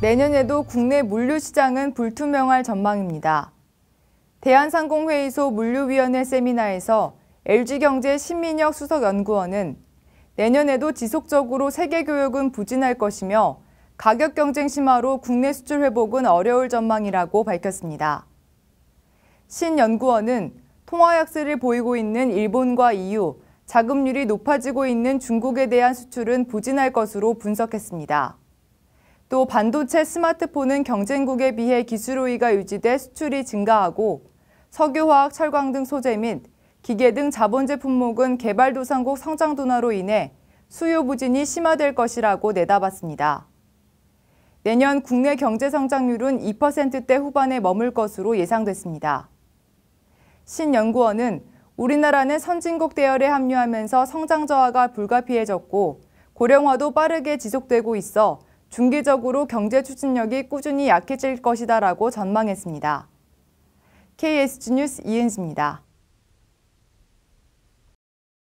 내년에도 국내 물류 시장은 불투명할 전망입니다. 대한상공회의소 물류위원회 세미나에서 LG경제 신민혁 수석연구원은 내년에도 지속적으로 세계 교역은 부진할 것이며 가격 경쟁 심화로 국내 수출 회복은 어려울 전망이라고 밝혔습니다. 신 연구원은 통화 약세를 보이고 있는 일본과 EU, 자금률이 높아지고 있는 중국에 대한 수출은 부진할 것으로 분석했습니다. 또 반도체 스마트폰은 경쟁국에 비해 기술 우위가 유지돼 수출이 증가하고 석유화학, 철강 등 소재 및 기계 등자본제 품목은 개발도상국 성장 둔화로 인해 수요 부진이 심화될 것이라고 내다봤습니다. 내년 국내 경제 성장률은 2%대 후반에 머물 것으로 예상됐습니다. 신연구원은 우리나라는 선진국 대열에 합류하면서 성장 저하가 불가피해졌고 고령화도 빠르게 지속되고 있어 중기적으로 경제 추진력이 꾸준히 약해질 것이다라고 전망했습니다. KSG 뉴스 이은지입니다.